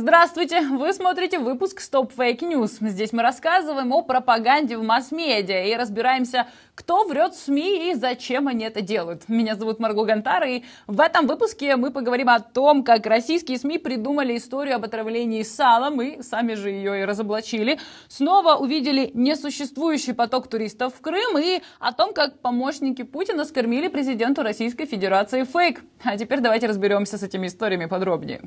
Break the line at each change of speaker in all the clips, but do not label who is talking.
Здравствуйте! Вы смотрите выпуск Stop Fake News. Здесь мы рассказываем о пропаганде в масс-медиа и разбираемся, кто врет в СМИ и зачем они это делают. Меня зовут Марго Гонтар, и в этом выпуске мы поговорим о том, как российские СМИ придумали историю об отравлении салом и сами же ее и разоблачили. Снова увидели несуществующий поток туристов в Крым и о том, как помощники Путина скормили президенту Российской Федерации фейк. А теперь давайте разберемся с этими историями подробнее.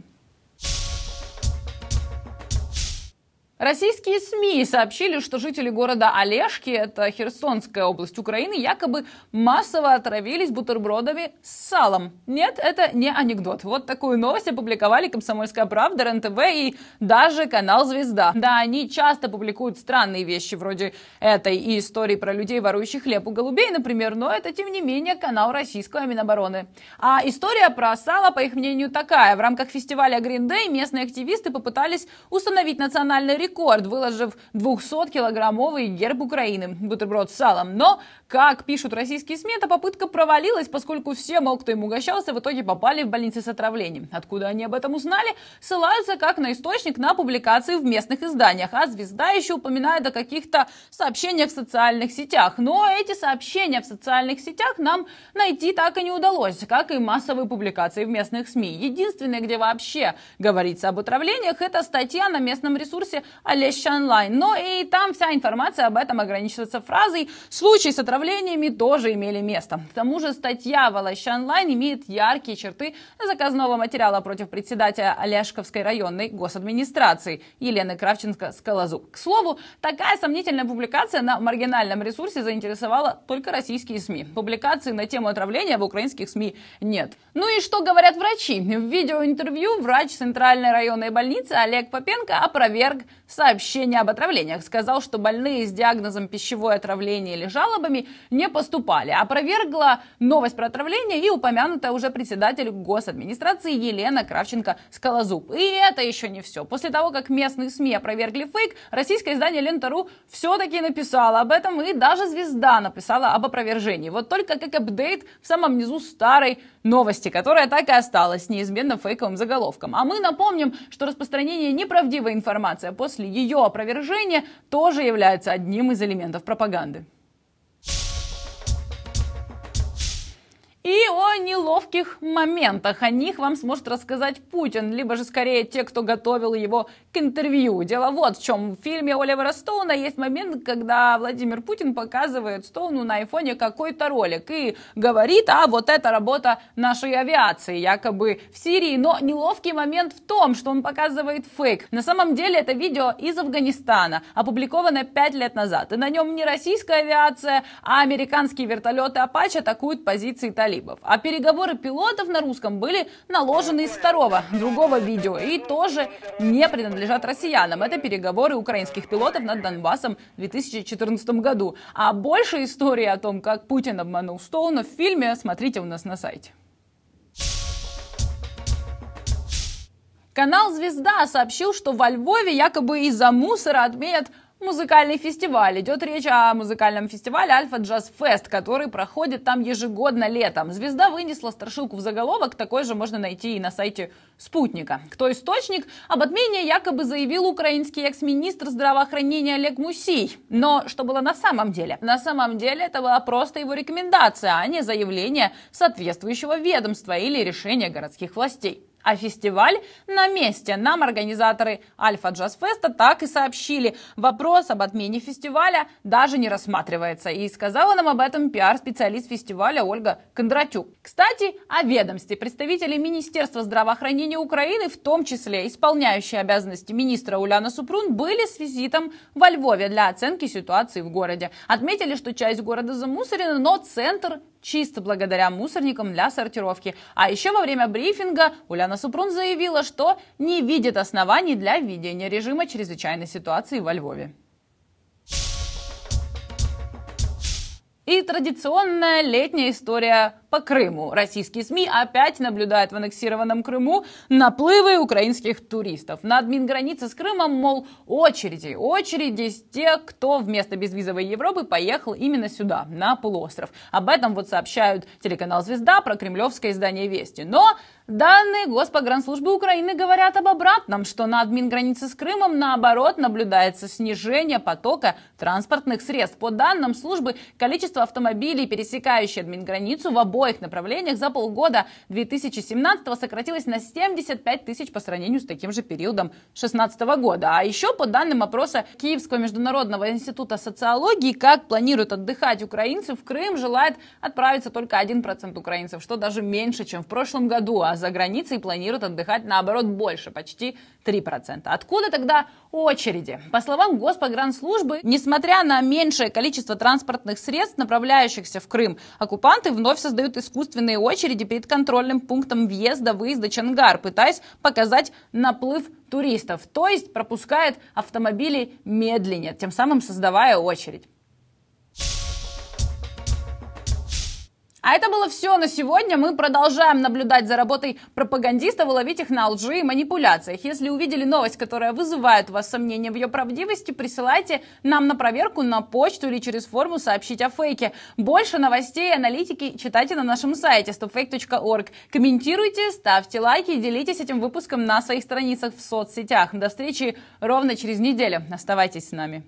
Российские СМИ сообщили, что жители города Олежки, это Херсонская область Украины, якобы массово отравились бутербродами с салом. Нет, это не анекдот. Вот такую новость опубликовали «Комсомольская правда», РНТВ и даже канал «Звезда». Да, они часто публикуют странные вещи вроде этой и истории про людей, ворующих хлеб у голубей, например, но это, тем не менее, канал российского Минобороны. А история про сало, по их мнению, такая. В рамках фестиваля Green Day местные активисты попытались установить национальный рекорд рекорд, выложив 200-килограммовый герб Украины, бутерброд с салом. Но как пишут российские СМИ, эта попытка провалилась, поскольку все, мол, кто им угощался, в итоге попали в больницы с отравлением. Откуда они об этом узнали, ссылаются как на источник на публикации в местных изданиях, а «Звезда» еще упоминает о каких-то сообщениях в социальных сетях. Но эти сообщения в социальных сетях нам найти так и не удалось, как и массовые публикации в местных СМИ. Единственное, где вообще говорится об отравлениях, это статья на местном ресурсе Олеща онлайн. Но и там вся информация об этом ограничивается фразой «Случай с отравлением исправлениями тоже имели место. К тому же статья «Волоща онлайн» имеет яркие черты заказного материала против председателя Олешковской районной госадминистрации Елены Кравченко-Скалозуб. К слову, такая сомнительная публикация на маргинальном ресурсе заинтересовала только российские СМИ. Публикации на тему отравления в украинских СМИ нет. Ну и что говорят врачи? В видеоинтервью врач Центральной районной больницы Олег Попенко опроверг сообщение об отравлениях. Сказал, что больные с диагнозом пищевое отравление или жалобами не поступали. Опровергла новость про отравление и упомянутая уже председатель госадминистрации Елена Кравченко-Скалозуб. И это еще не все. После того, как местные СМИ опровергли фейк, российское издание Лента.ру все-таки написало об этом, и даже «Звезда» написала об опровержении. Вот только как апдейт в самом низу старой новости, которая так и осталась неизменно фейковым заголовком. А мы напомним, что распространение неправдивой информации после ее опровержения тоже является одним из элементов пропаганды. неловких моментах. О них вам сможет рассказать Путин, либо же скорее те, кто готовил его к интервью. Дело вот в чем. В фильме Оливера Стоуна есть момент, когда Владимир Путин показывает Стоуну на айфоне какой-то ролик и говорит, а вот это работа нашей авиации, якобы в Сирии. Но неловкий момент в том, что он показывает фейк. На самом деле это видео из Афганистана, опубликовано 5 лет назад. И на нем не российская авиация, а американские вертолеты Apache атакуют позиции талибов. А переговоры пилотов на русском были наложены из второго, другого видео и тоже не принадлежат россиянам. Это переговоры украинских пилотов над Донбассом в 2014 году. А больше истории о том, как Путин обманул Стоуна в фильме, смотрите у нас на сайте. Канал «Звезда» сообщил, что во Львове якобы из-за мусора отменят музыкальный фестиваль. Идет речь о музыкальном фестивале Альфа Джаз Фест, который проходит там ежегодно летом. Звезда вынесла страшилку в заголовок, такой же можно найти и на сайте Спутника. Кто источник? Об отмене якобы заявил украинский экс-министр здравоохранения Олег Мусий. Но что было на самом деле? На самом деле это была просто его рекомендация, а не заявление соответствующего ведомства или решение городских властей. А фестиваль на месте. Нам организаторы Альфа Джаз Феста так и сообщили. Вопрос об отмене фестиваля даже не рассматривается. И сказала нам об этом пиар-специалист фестиваля Ольга Кондратюк. Кстати, о ведомстве. Представители Министерства здравоохранения Украины, в том числе исполняющие обязанности министра Уляна Супрун, были с визитом во Львове для оценки ситуации в городе. Отметили, что часть города замусорена, но центр чист благодаря мусорникам для сортировки. А еще во время брифинга Уляна Татьяна Супрун заявила, что не видит оснований для введения режима чрезвычайной ситуации во Львове. И традиционная летняя история по Крыму. Российские СМИ опять наблюдают в аннексированном Крыму наплывы украинских туристов. На админгранице с Крымом, мол, очереди. Очереди из тех, кто вместо безвизовой Европы поехал именно сюда, на полуостров. Об этом вот сообщают телеканал «Звезда» про кремлевское издание «Вести». Но данные Госпогранслужбы Украины говорят об обратном, что на админгранице с Крымом, наоборот, наблюдается снижение потока транспортных средств. По данным службы, количество автомобилей, пересекающих админграницу в обоих обоих направлениях за полгода 2017 сократилось на 75 тысяч по сравнению с таким же периодом 2016 года. А еще по данным опроса Киевского международного института социологии, как планируют отдыхать украинцы, в Крым желает отправиться только 1% украинцев, что даже меньше, чем в прошлом году, а за границей планируют отдыхать наоборот больше, почти 3%. Откуда тогда очереди? По словам Госпогранслужбы, несмотря на меньшее количество транспортных средств, направляющихся в Крым, оккупанты вновь создают образуют искусственные очереди перед контрольным пунктом въезда-выезда Чангар, пытаясь показать наплыв туристов, то есть пропускает автомобили медленнее, тем самым создавая очередь. А это было все на сегодня. Мы продолжаем наблюдать за работой пропагандистов и ловить их на лжи и манипуляциях. Если увидели новость, которая вызывает у вас сомнения в ее правдивости, присылайте нам на проверку на почту или через форму сообщить о фейке. Больше новостей и аналитики читайте на нашем сайте stopfake.org. Комментируйте, ставьте лайки и делитесь этим выпуском на своих страницах в соцсетях. До встречи ровно через неделю. Оставайтесь с нами.